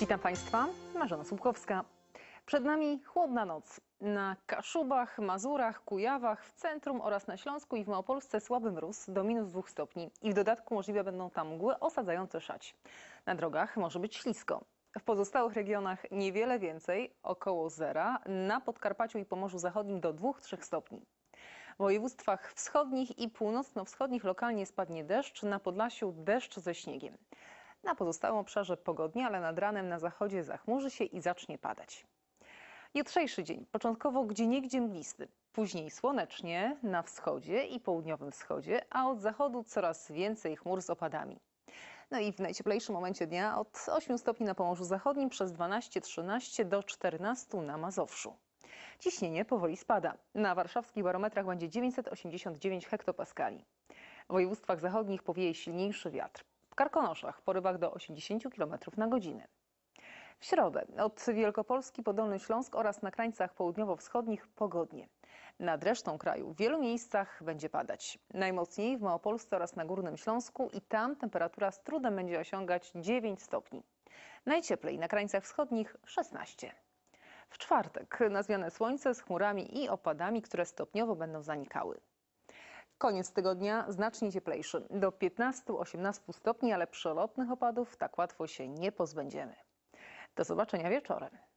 Witam Państwa, Marzena Słupkowska. Przed nami chłodna noc. Na Kaszubach, Mazurach, Kujawach, w centrum oraz na Śląsku i w Małopolsce słaby mróz do minus dwóch stopni i w dodatku możliwe będą tam mgły osadzające szać. Na drogach może być ślisko. W pozostałych regionach niewiele więcej, około zera, na Podkarpaciu i Pomorzu Zachodnim do 2-3 stopni. W województwach wschodnich i północno-wschodnich lokalnie spadnie deszcz, na Podlasiu deszcz ze śniegiem. Na pozostałym obszarze pogodnie, ale nad ranem na zachodzie zachmurzy się i zacznie padać. Jutrzejszy dzień, początkowo gdzieniegdzie mglisty, później słonecznie na wschodzie i południowym wschodzie, a od zachodu coraz więcej chmur z opadami. No i w najcieplejszym momencie dnia od 8 stopni na Pomorzu Zachodnim przez 12-13 do 14 na Mazowszu. Ciśnienie powoli spada. Na warszawskich barometrach będzie 989 hektopaskali. W województwach zachodnich powieje silniejszy wiatr w Karkonoszach porywach do 80 km na godzinę. W środę od Wielkopolski po Dolny Śląsk oraz na krańcach południowo-wschodnich pogodnie. Nad resztą kraju w wielu miejscach będzie padać. Najmocniej w Małopolsce oraz na Górnym Śląsku i tam temperatura z trudem będzie osiągać 9 stopni. Najcieplej na krańcach wschodnich 16. W czwartek na zmianę słońce z chmurami i opadami, które stopniowo będą zanikały. Koniec tego dnia znacznie cieplejszy. Do 15-18 stopni, ale przelotnych opadów tak łatwo się nie pozbędziemy. Do zobaczenia wieczorem.